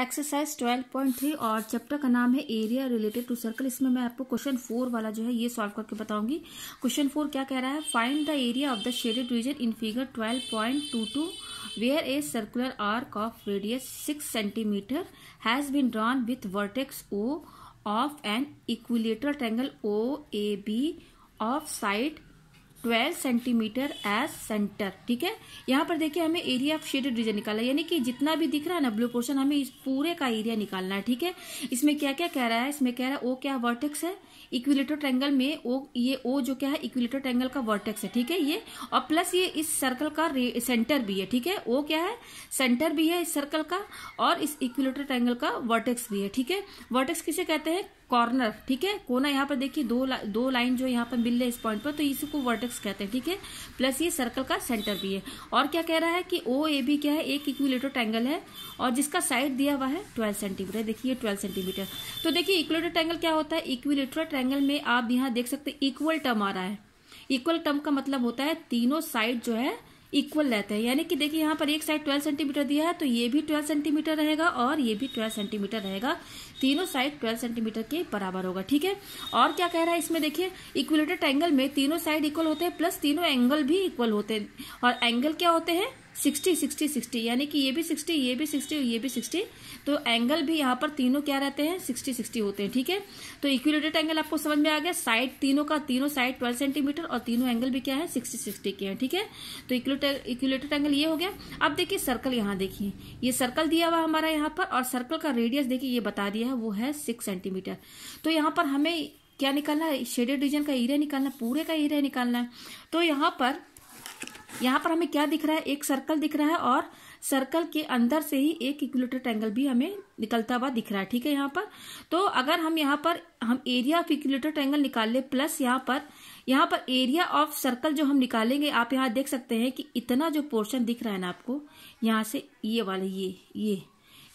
exercise 12.3 और chapter का नाम है एरिया रिलेटेड टू सर्कल इसमें मैं आपको क्वेश्चन फोर वाला जो है ये सॉल्व करके बताऊंगी क्वेश्चन फोर क्या कह रहा है find the area of the shaded region in figure 12.22 where a circular arc of radius six centimetre has been drawn with vertex O of an equilateral triangle O A B of side 12 centimetre as centre ठीक है यहाँ पर देखिए हमें area of shaded reason निकालना है यानी कि जितना भी दिख रहा है ना ब्लू पोर्शन हमें इस पूरे का एरिया निकालना है ठीक है इसमें क्या क्या कह रहा है इसमें कह रहा है ओ क्या वर्टेक्स है इक्विलेटर ट्रैंगल में ओ ये ओ जो क्या है इक्विलेटर ट्रैंगल का वर्टेक्स है ठीक है ये और प्लस ये इस सर्कल का सेंटर भी है ठीक है ओ क्या है सेंटर भी है इस सर्कल का और इस इक्विलेटर ट्रैंगल का वर्टेक्स भी है ठीक है वर्टेक्स किसे कहते हैं कॉर्नर ठीक है कोना यहाँ पर देखिए दो ला, दो लाइन जो यहाँ पर मिल रहे है इस पॉइंट पर तो इसी को वर्टेक्स कहते हैं ठीक है प्लस ये सर्कल का सेंटर भी है और क्या कह रहा है कि ओ ए भी क्या है एक इक्विलेटर ट्रैंगल है और जिसका साइड दिया हुआ है ट्वेल्व सेंटीमीटर देखिए ट्वेल्व सेंटीमीटर तो देखिए इक्विलेटर ट्रैंगल क्या होता है इक्विलेटर ट्रैंगल में आप यहाँ देख सकते इक्वल टर्म आ रहा है इक्वल टर्म का मतलब होता है तीनों साइड जो है इक्वल रहते हैं यानी कि देखिए यहाँ पर एक साइड 12 सेंटीमीटर दिया है तो ये भी 12 सेंटीमीटर रहेगा और ये भी 12 सेंटीमीटर रहेगा तीनों साइड 12 सेंटीमीटर के बराबर होगा ठीक है और क्या कह रहा है इसमें देखिए इक्विलेटर एंगल में तीनों साइड इक्वल होते हैं प्लस तीनों एंगल भी इक्वल होते हैं और एंगल क्या होते हैं सिक्सटी सिक्सटी सिक्सटी यानी कि ये भी सिक्सटी ये भी सिक्सटी ये भी सिक्सटी तो एंगल भी यहाँ पर तीनों क्या रहते हैं सिक्सटी सिक्सटी होते हैं ठीक है तो इक्विलेटेड एंगल आपको समझ में आ गया साइड तीनों का तीनों साइड ट्वेल्व सेंटीमीटर और तीनों एंगल भी क्या है सिक्सटी सिक्सटी के हैं ठीक है तो इक्विलेटेड एंगल ये हो गया अब देखिए सर्कल यहाँ देखिए ये सर्कल दिया हुआ हमारा यहाँ पर और सर्कल का रेडियस देखिए ये बता दिया है वो है सिक्स सेंटीमीटर तो यहाँ पर हमें क्या निकालना है शेडेड रीजन का एरिया निकालना पूरे का एरिया निकालना है तो यहाँ पर यहाँ पर हमें क्या दिख रहा है एक सर्कल दिख रहा है और सर्कल के अंदर से ही एक इक्विलेटर एंगल भी हमें निकलता हुआ दिख रहा है ठीक है यहाँ पर तो अगर हम यहाँ पर हम एरिया ऑफ इक्विलेटर एंगल निकाल ले प्लस यहाँ पर यहाँ पर एरिया ऑफ सर्कल जो हम निकालेंगे आप यहाँ देख सकते हैं कि इतना जो पोर्शन दिख रहा है ना आपको यहाँ से ये वाला ये ये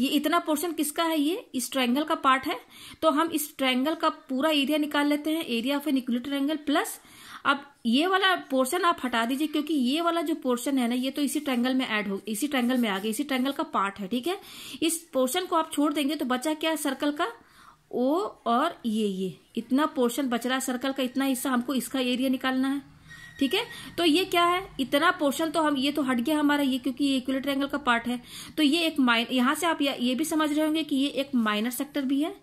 ये इतना पोर्शन किसका है ये इस ट्रायंगल का पार्ट है तो हम इस ट्रायंगल का पूरा एरिया निकाल लेते हैं area of a nuclear triangle plus अब ये वाला पोर्शन आप हटा दीजिए क्योंकि ये वाला जो पोर्शन है ना ये तो इसी ट्रायंगल में ऐड हो इसी ट्रायंगल में आ गया इसी ट्रायंगल का पार्ट है ठीक है इस पोर्शन को आप छोड़ देंगे तो बचा क्या है सर्कल का ओ और ये ये इतना पोर्शन बच रहा है सर्कल का इतना हिस्सा हमको इसका एरिया निकालना है ठीक है तो ये क्या है इतना पोर्शन तो हम ये तो हट गया हमारा ये क्योंकि ये इक्विलेटर एंगल का पार्ट है तो ये एक माइन यहां से आप ये भी समझ रहे होंगे कि ये एक माइनर सेक्टर भी है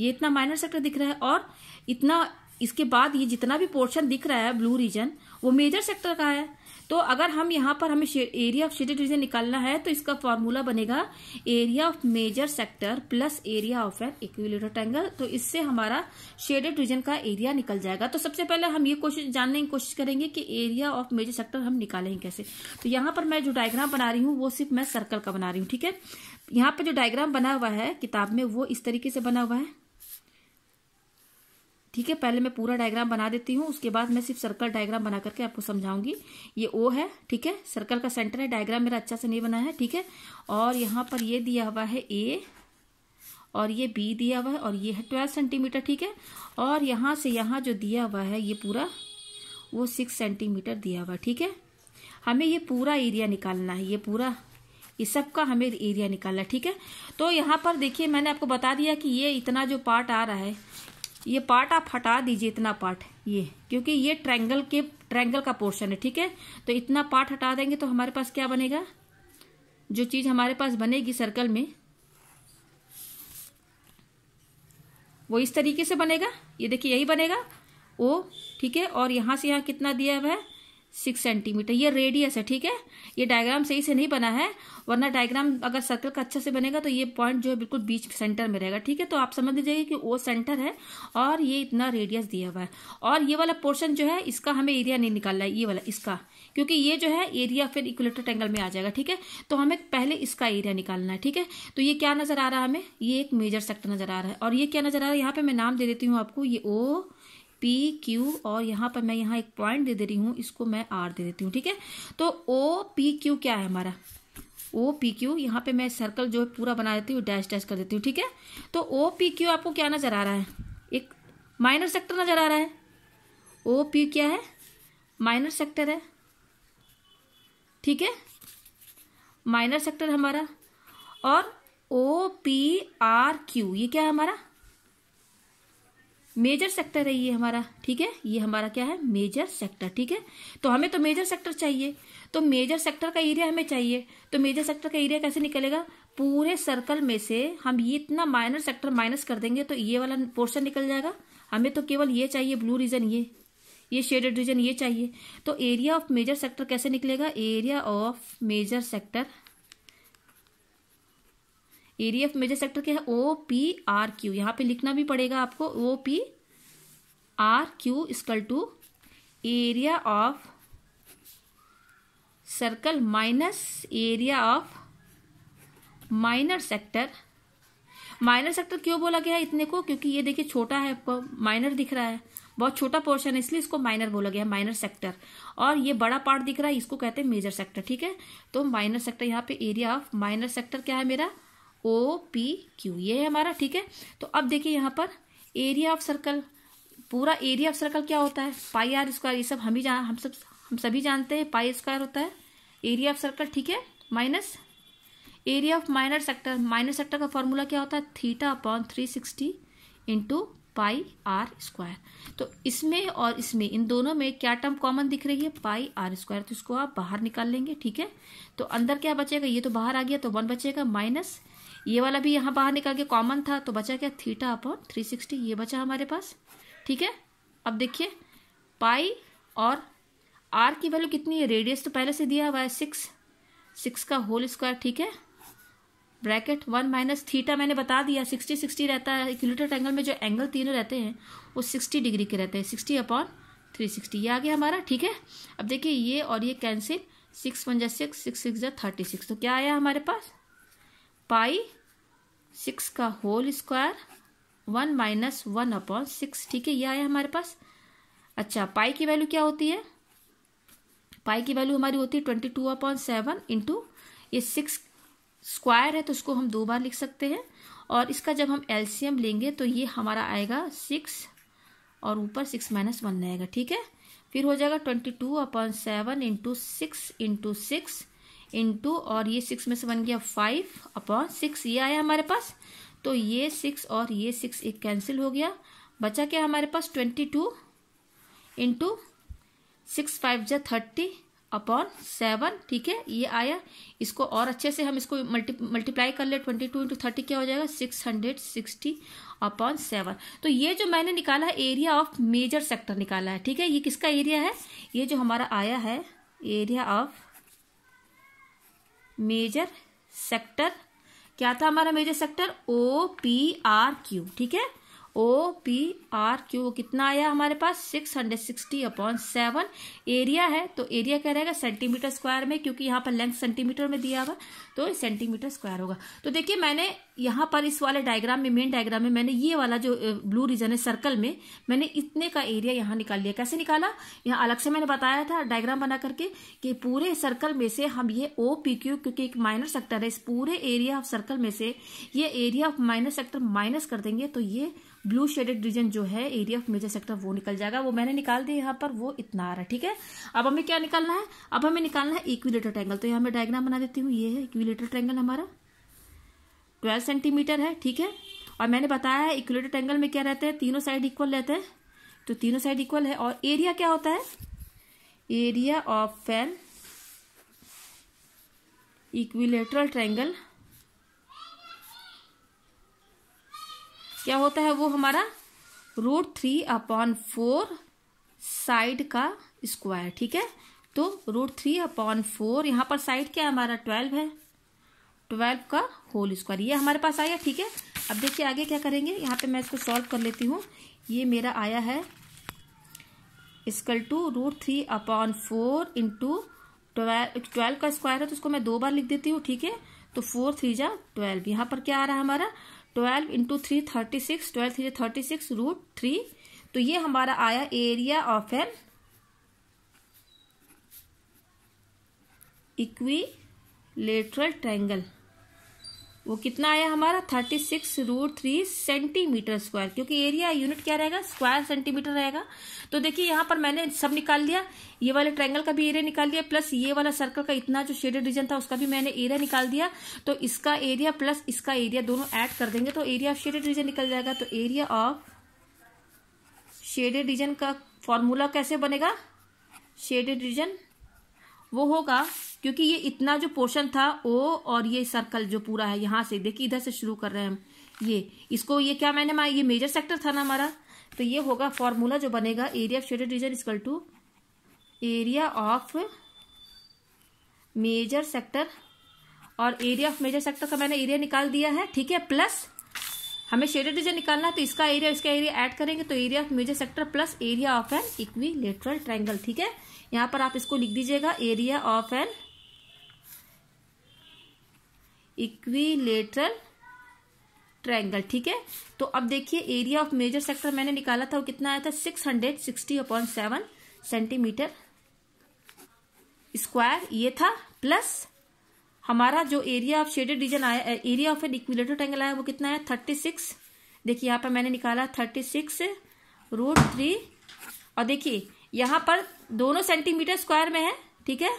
ये इतना माइनर सेक्टर दिख रहा है और इतना इसके बाद ये जितना भी पोर्शन दिख रहा है ब्लू रीजन वो मेजर सेक्टर का है तो अगर हम यहाँ पर हमें एरिया ऑफ शेडेड रीजन निकालना है तो इसका फॉर्मूला बनेगा area of major sector plus area of an equilateral triangle तो इससे हमारा शेडेड रीजन का एरिया निकल जाएगा तो सबसे पहले हम ये कोशिश जानने की कोशिश करेंगे कि एरिया ऑफ मेजर सेक्टर हम निकालेंगे कैसे तो यहाँ पर मैं जो डायग्राम बना रही हूँ वो सिर्फ मैं सर्कल का बना रही हूँ ठीक है यहाँ पर जो डायग्राम बना हुआ है किताब में वो इस तरीके से बना हुआ है ठीक है पहले मैं पूरा डायग्राम बना देती हूँ उसके बाद मैं सिर्फ सर्कल डायग्राम बना करके आपको समझाऊंगी ये ओ है ठीक है सर्कल का सेंटर है डायग्राम मेरा अच्छा से नहीं बना है ठीक है और यहाँ पर ये दिया हुआ है ए और ये बी दिया हुआ है और ये है ट्वेल्व सेंटीमीटर ठीक है और यहाँ से यहाँ जो दिया हुआ है ये पूरा वो सिक्स सेंटीमीटर दिया हुआ ठीक है हमें ये पूरा एरिया निकालना है ये पूरा ये सब का हमें एरिया निकालना है ठीक है तो यहाँ पर देखिए मैंने आपको बता दिया कि ये इतना जो पार्ट आ रहा है ये पार्ट आप हटा दीजिए इतना पार्ट ये क्योंकि ये ट्रैंगल के ट्रैंगल का पोर्शन है ठीक है तो इतना पार्ट हटा देंगे तो हमारे पास क्या बनेगा जो चीज़ हमारे पास बनेगी सर्कल में वो इस तरीके से बनेगा ये देखिए यही बनेगा ओ ठीक है और यहां से यहाँ कितना दिया हुआ है सिक्स सेंटीमीटर ये रेडियस है ठीक है ये डायग्राम सही से नहीं बना है वरना डायग्राम अगर सर्कल का अच्छा से बनेगा तो ये पॉइंट जो है बिल्कुल बीच सेंटर में रहेगा ठीक है तो आप समझ लीजिए कि वो सेंटर है और ये इतना रेडियस दिया हुआ है और ये वाला पोर्शन जो है इसका हमें एरिया नहीं निकालना है ये वाला इसका क्योंकि ये जो है एरिया फिर इक्वलेटर एंगल में आ जाएगा ठीक है तो हमें पहले इसका एरिया निकालना है ठीक है तो ये क्या नजर आ रहा है हमें ये एक मेजर सेक्टर नजर आ रहा है और ये क्या नजर आ रहा है यहाँ पे मैं नाम दे देती हूँ आपको ये ओ पी क्यू और यहाँ पर मैं यहाँ एक पॉइंट दे दे रही हूँ इसको मैं आर दे देती हूँ ठीक है तो ओ पी क्यू क्या है हमारा ओ पी क्यू यहाँ पे मैं सर्कल जो है पूरा बना देती हूँ डैश डैश कर देती हूँ ठीक है तो ओ पी क्यू आपको क्या नज़र आ रहा है एक माइनर सेक्टर नज़र आ रहा है ओ पी क्या है माइनर सेक्टर है ठीक है माइनर सेक्टर हमारा और ओ पी आर क्यू ये क्या है हमारा मेजर सेक्टर है ये हमारा ठीक है ये हमारा क्या है मेजर सेक्टर ठीक है तो हमें तो मेजर सेक्टर चाहिए तो मेजर सेक्टर का एरिया हमें चाहिए तो मेजर सेक्टर का एरिया कैसे निकलेगा पूरे सर्कल में से हम ये इतना माइनर सेक्टर माइनस कर देंगे तो ये वाला पोर्शन निकल जाएगा हमें तो केवल ये चाहिए ब्लू रीजन ये ये शेडेड रीजन ये चाहिए तो एरिया ऑफ मेजर सेक्टर कैसे निकलेगा area of major sector area of major sector क्या है ओ पी आर क्यू यहाँ पे लिखना भी पड़ेगा आपको ओ पी आर क्यू इसकल to area of circle minus area of minor sector minor sector क्यों बोला गया है इतने को क्योंकि ये देखिए छोटा है आपको माइनर दिख रहा है बहुत छोटा पोर्शन है इसलिए इसको माइनर बोला गया है माइनर सेक्टर और ये बड़ा पार्ट दिख रहा है इसको कहते हैं मेजर सेक्टर ठीक है तो माइनर सेक्टर यहाँ पे एरिया ऑफ माइनर सेक्टर क्या है मेरा ओ पी क्यू ये है हमारा ठीक है तो अब देखिए यहाँ पर एरिया ऑफ सर्कल पूरा एरिया ऑफ सर्कल क्या होता है पाई आर स्क्वायर ये सब हम ही जान हम सब हम सभी जानते हैं पाई स्क्वायर होता है एरिया ऑफ सर्कल ठीक है minus area of minor sector minor sector का फॉर्मूला क्या होता है theta upon three sixty into pi r square तो इसमें और इसमें इन दोनों में क्या टर्म कॉमन दिख रही है पाई आर स्क्वायर तो इसको आप बाहर निकाल लेंगे ठीक है तो अंदर क्या बचेगा ये तो बाहर आ गया तो वन बचेगा माइनस ये वाला भी यहाँ बाहर निकाल के कॉमन था तो बचा क्या थीटा अपॉन थ्री सिक्सटी ये बचा हमारे पास ठीक है अब देखिए पाई और आर की वैल्यू कितनी है रेडियस तो पहले से दिया हुआ है सिक्स सिक्स का होल स्क्वायर ठीक है ब्रैकेट वन माइनस थीटा मैंने बता दिया सिक्सटी सिक्सटी रहता है किलोमीटर एंगल में जो एंगल तीनों रहते हैं वो सिक्सटी डिग्री के रहते हैं सिक्सटी अपॉन थ्री सिक्सटी ये आ गया हमारा ठीक है अब देखिए ये और ये कैंसिल सिक्स वन जै सिक्स सिक्स सिक्स जै थर्टी सिक्स तो क्या आया हमारे पास पाई सिक्स का whole square one minus one upon six ठीक है यह आया हमारे पास अच्छा पाई की वैल्यू क्या होती है पाई की वैल्यू हमारी होती है twenty two upon seven into ये सिक्स स्क्वायर है तो उसको हम दो बार लिख सकते हैं और इसका जब हम एलसीएम लेंगे तो ये हमारा आएगा सिक्स और ऊपर सिक्स माइनस वन आएगा ठीक है फिर हो जाएगा twenty two upon seven into six into six into और ये सिक्स में से बन गया फाइव अपॉन सिक्स ये आया हमारे पास तो ये सिक्स और ये सिक्स एक कैंसिल हो गया बचा क्या हमारे पास twenty two into six five जै थर्टी अपॉन सेवन ठीक है ये आया इसको और अच्छे से हम इसको मल्टी मल्टीप्लाई कर ले ट्वेंटी टू इंटू थर्टी क्या हो जाएगा six hundred sixty upon seven तो ये जो मैंने निकाला है एरिया ऑफ मेजर सेक्टर निकाला है ठीक है ये किसका एरिया है ये जो हमारा आया है एरिया ऑफ मेजर सेक्टर क्या था हमारा major sector O P R Q ठीक है ओ पी आर क्यू वो कितना आया हमारे पास six hundred sixty upon seven area है तो एरिया क्या रहेगा सेंटीमीटर स्क्वायर में क्योंकि यहाँ पर लेंथ सेंटीमीटर में दिया हुआ तो सेंटीमीटर स्क्वायर होगा तो देखिए मैंने यहाँ पर इस वाले डायग्राम में मेन डायग्राम में मैंने ये वाला जो ब्लू रीजन है सर्कल में मैंने इतने का एरिया यहाँ निकाल लिया कैसे निकाला यहाँ अलग से मैंने बताया था डायग्राम बना करके कि पूरे सर्कल में से हम ये ओ पी क्यू क्योंकि एक माइनर सेक्टर है इस पूरे एरिया ऑफ सर्कल में से ये area of minor sector minus कर देंगे तो ये ब्लू शेडेड रीजन जो है एरिया ऑफ मेजर सेक्टर वो निकल जाएगा वो मैंने निकाल दिया यहाँ पर वो इतना आ रहा है ठीक है अब हमें क्या निकालना है अब हमें निकालना है इक्विलेटर ट्रैंगल तो यहाँ मैं डायग्राम बना देती हूँ ये है इक्विलेटर ट्रैंगल हमारा ट्वेल्व सेंटीमीटर है ठीक है और मैंने बताया है इक्विलेटर ट्रैंगल में क्या रहते हैं तीनों साइड इक्वल रहते हैं तो तीनों साइड इक्वल है और एरिया क्या होता है area of an equilateral triangle क्या होता है वो हमारा root three upon four side का स्क्वायर ठीक है तो रूट थ्री अपॉन फोर यहाँ पर साइड क्या है हमारा ट्वेल्व है ट्वेल्व का होल स्क्वायर ये हमारे पास आया ठीक है अब देखिए आगे क्या करेंगे यहाँ पे मैं इसको सॉल्व कर लेती हूँ ये मेरा आया है इसकल to root three upon four into twelve का स्क्वायर है तो उसको मैं दो बार लिख देती हूँ ठीक है तो फोर थ्री जा ट्वेल्व यहाँ पर क्या आ रहा है हमारा twelve into three thirty six twelve three thirty six root three तो ये हमारा आया area of an equilateral triangle वो कितना आया हमारा thirty six root three centimetre square क्योंकि एरिया यूनिट क्या रहेगा स्क्वायर सेंटीमीटर रहेगा तो देखिए यहां पर मैंने सब निकाल लिया ये वाले ट्रायंगल का भी एरिया निकाल दिया प्लस ये वाला सर्कल का इतना जो शेडेड रीजन था उसका भी मैंने एरिया निकाल दिया तो इसका एरिया प्लस इसका एरिया दोनों एड कर देंगे तो एरिया ऑफ शेडेड रीजन निकल जाएगा तो एरिया ऑफ शेडेड रीजन का फॉर्मूला कैसे बनेगा शेडेड रीजन वो होगा क्योंकि ये इतना जो पोर्शन था ओ और ये सर्कल जो पूरा है यहां से देखिए इधर से शुरू कर रहे हैं हम ये इसको ये क्या मैंने ये मेजर सेक्टर था ना हमारा तो ये होगा फॉर्मूला जो बनेगा एरिया ऑफ शेडेड रीजन इजकल to area of major sector और एरिया ऑफ मेजर सेक्टर का मैंने एरिया निकाल दिया है ठीक है प्लस हमें शेडेड रीजन निकालना है तो इसका एरिया इसका एरिया ऐड करेंगे तो area of major sector plus area of an equilateral triangle ठीक है यहाँ पर आप इसको लिख दीजिएगा area of an equilateral triangle ठीक है तो अब देखिए एरिया ऑफ मेजर सेक्टर मैंने निकाला था वो कितना आया था six hundred sixty upon seven centimetre square ये था प्लस हमारा जो एरिया ऑफ शेडेड रीजन आया area of an equilateral triangle आया वो कितना है थर्टी सिक्स देखिए यहाँ पर मैंने निकाला थर्टी सिक्स रूट थ्री और देखिए यहाँ पर दोनों सेंटीमीटर स्क्वायर में है ठीक है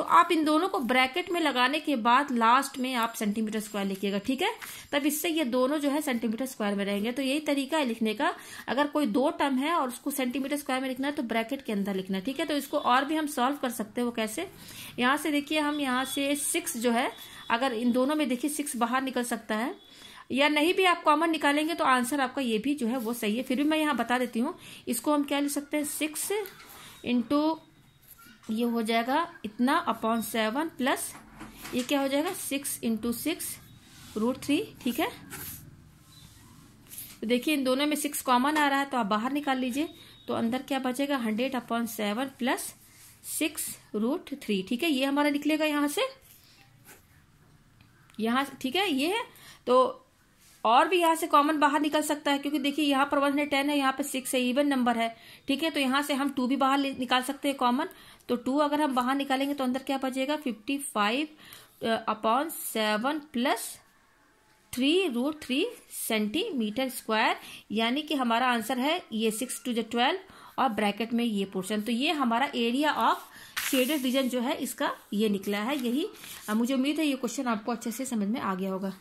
तो आप इन दोनों को ब्रैकेट में लगाने के बाद लास्ट में आप सेंटीमीटर स्क्वायर लिखिएगा ठीक है तब इससे ये दोनों जो है सेंटीमीटर स्क्वायर में रहेंगे तो यही तरीका है लिखने का अगर कोई दो टर्म है और उसको सेंटीमीटर स्क्वायर में लिखना है तो ब्रैकेट के अंदर लिखना है ठीक है तो इसको और भी हम सॉल्व कर सकते हैं वो कैसे यहाँ से देखिए हम यहाँ से सिक्स जो है अगर इन दोनों में देखिए सिक्स बाहर निकल सकता है या नहीं भी आप कॉमन निकालेंगे तो आंसर आपका ये भी जो है वो सही है फिर भी मैं यहाँ बता देती हूँ इसको हम क्या लिख सकते हैं सिक्स इंटू ये हो जाएगा इतना अपॉन सेवन प्लस ये क्या हो जाएगा six into six root three ठीक है तो देखिए इन दोनों में सिक्स कॉमन आ रहा है तो आप बाहर निकाल लीजिए तो अंदर क्या बचेगा hundred upon seven plus six root three ठीक है ये हमारा निकलेगा यहां से यहां ठीक है ये है तो और भी यहाँ से कॉमन बाहर निकल सकता है क्योंकि देखिए यहाँ पर वन है टेन है यहाँ पर सिक्स है इवन नंबर है ठीक है तो यहाँ से हम टू भी बाहर निकाल सकते हैं कॉमन तो टू अगर हम बाहर निकालेंगे तो अंदर क्या बचेगा fifty five upon seven plus three root three centimetre square यानी कि हमारा आंसर है ये सिक्स टू जो ट्वेल्व और ब्रैकेट में ये पोर्शन तो ये हमारा एरिया ऑफ शेडेड रीजन जो है इसका ये निकला है यही मुझे उम्मीद है ये क्वेश्चन आपको अच्छे से समझ में आ गया होगा